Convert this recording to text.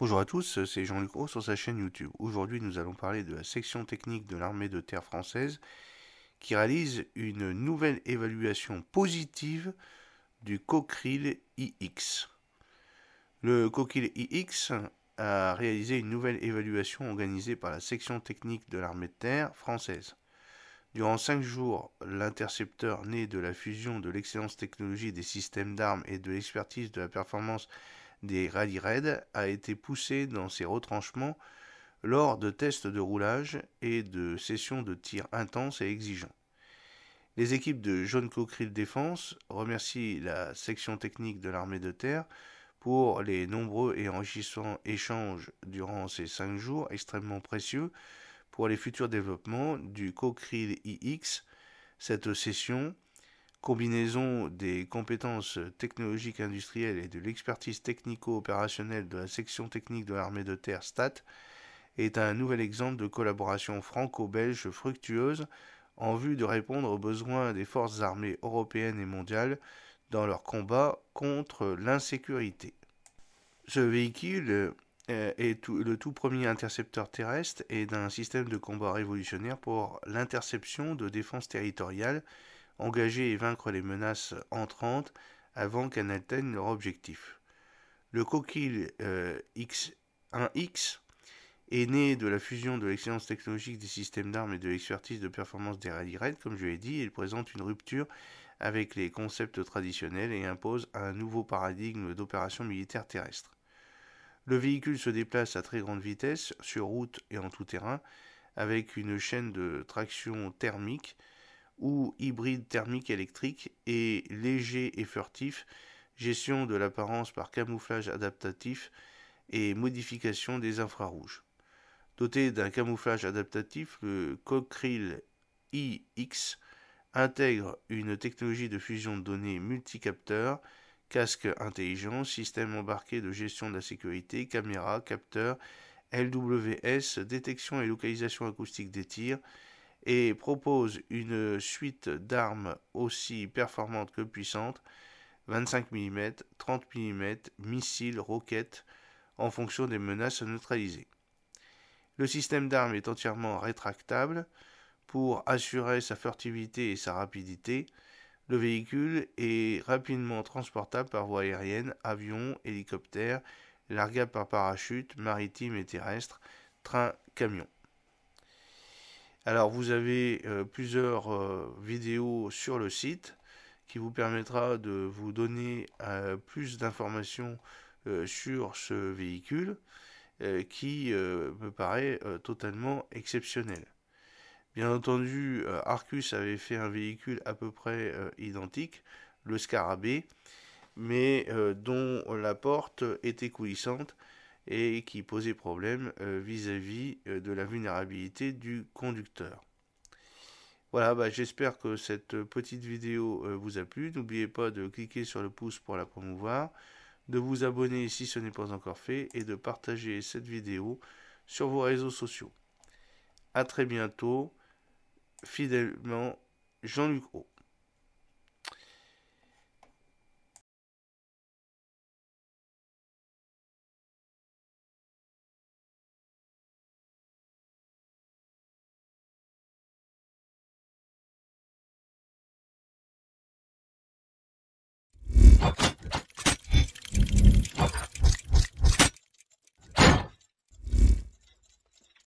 Bonjour à tous, c'est Jean-Luc Roux sur sa chaîne YouTube. Aujourd'hui, nous allons parler de la section technique de l'armée de terre française qui réalise une nouvelle évaluation positive du Coquille IX. Le Coquille IX a réalisé une nouvelle évaluation organisée par la section technique de l'armée de terre française. Durant cinq jours, l'intercepteur né de la fusion de l'excellence technologique des systèmes d'armes et de l'expertise de la performance des rallye raids a été poussé dans ses retranchements lors de tests de roulage et de sessions de tir intenses et exigeants. Les équipes de John Cockerill Défense remercient la section technique de l'armée de terre pour les nombreux et enrichissants échanges durant ces cinq jours extrêmement précieux pour les futurs développements du Cockerill IX. Cette session combinaison des compétences technologiques industrielles et de l'expertise technico-opérationnelle de la section technique de l'armée de terre STAT est un nouvel exemple de collaboration franco-belge fructueuse en vue de répondre aux besoins des forces armées européennes et mondiales dans leur combat contre l'insécurité. Ce véhicule euh, est le tout premier intercepteur terrestre et d'un système de combat révolutionnaire pour l'interception de défense territoriale engager et vaincre les menaces entrantes avant qu'elles n'atteignent leur objectif. Le coquille X1X euh, est né de la fusion de l'excellence technologique des systèmes d'armes et de l'expertise de performance des rally raids, comme je l'ai dit, il présente une rupture avec les concepts traditionnels et impose un nouveau paradigme d'opération militaire terrestre. Le véhicule se déplace à très grande vitesse, sur route et en tout terrain, avec une chaîne de traction thermique ou hybride thermique électrique et léger et furtif, gestion de l'apparence par camouflage adaptatif et modification des infrarouges. Doté d'un camouflage adaptatif, le Cochril iX intègre une technologie de fusion de données multicapteurs, casque intelligent, système embarqué de gestion de la sécurité, caméra, capteur, LWS, détection et localisation acoustique des tirs, et propose une suite d'armes aussi performantes que puissantes 25 mm, 30 mm, missiles, roquettes, en fonction des menaces neutralisées. Le système d'armes est entièrement rétractable. Pour assurer sa furtivité et sa rapidité, le véhicule est rapidement transportable par voie aérienne, avion, hélicoptère, largable par parachute, maritime et terrestre, train, camion. Alors vous avez euh, plusieurs euh, vidéos sur le site qui vous permettra de vous donner euh, plus d'informations sur ce véhicule qui me paraît totalement exceptionnel. Bien entendu, Arcus avait fait un véhicule à peu près identique, le Scarabée, mais dont la porte était coulissante et qui posait problème euh, vis-à-vis euh, de la vulnérabilité du conducteur. Voilà, bah, j'espère que cette petite vidéo euh, vous a plu. N'oubliez pas de cliquer sur le pouce pour la promouvoir, de vous abonner si ce n'est pas encore fait et de partager cette vidéo sur vos réseaux sociaux. A très bientôt, fidèlement, Jean-Luc Haut.